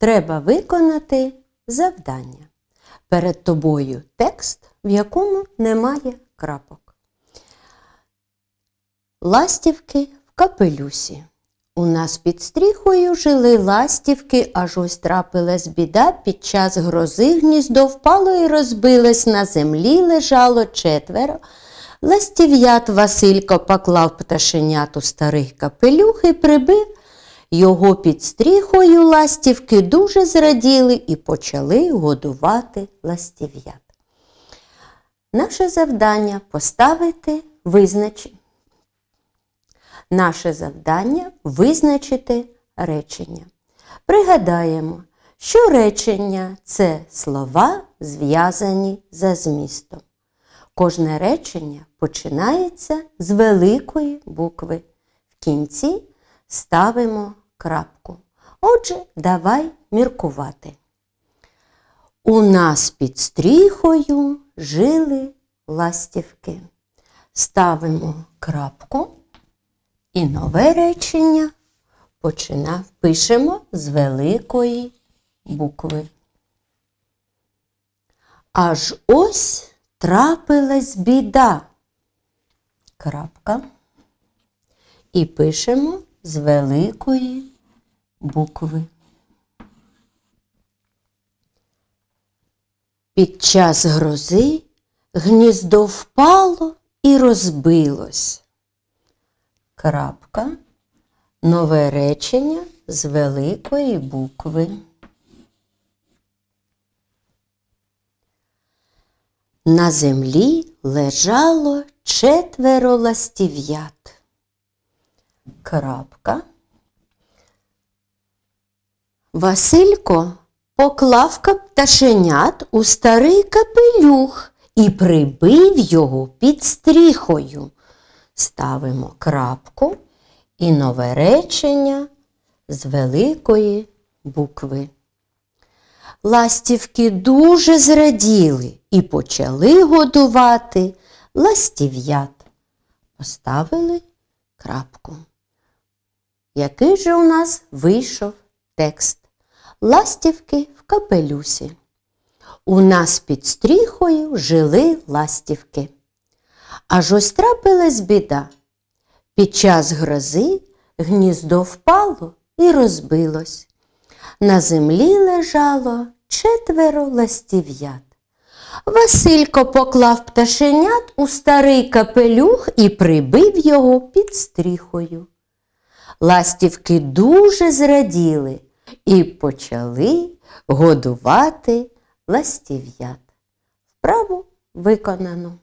Треба виконати завдання. Перед тобою текст, в якому немає крапок. Ластівки в капелюсі. У нас під стріхою жили ластівки, аж ось трапилась біда під час грози гніздо впало і розбилось, на землі лежало четверо. Ластів'ят Василько поклав пташенят у старих капелюх і прибив його під стріхою ластівки дуже зраділи і почали годувати ластів'ят. Наше завдання поставити визначення. Наше завдання визначити речення. Пригадаємо, що речення це слова, зв'язані за змістом. Кожне речення починається з великої букви. В кінці ставимо крапку. Отже, давай міркувати. У нас під стріхою жили ластівки. Ставимо крапку і нове речення почина. Пишемо з великої букви. Аж ось трапилась біда. Крапка. І пишемо з великої букви. Під час грози гніздо впало і розбилось. Крапка. Нове речення з великої букви. На землі лежало четверо ластів'ят крапка. Василько поклав пташенят у старий капелюх і прибив його під стріхою. Ставимо крапку і нове речення з великої букви. Ластівки дуже зраділи і почали годувати ластів'ят. Поставили крапку. Який же у нас вийшов текст? Ластівки в капелюсі. У нас під стріхою жили ластівки. Аж ось трапилась біда. Під час грози гніздо впало і розбилось. На землі лежало четверо ластів'ят. Василько поклав пташенят у старий капелюх і прибив його під стріхою ластівки дуже зраділи і почали годувати ластів'ят. Вправу виконано.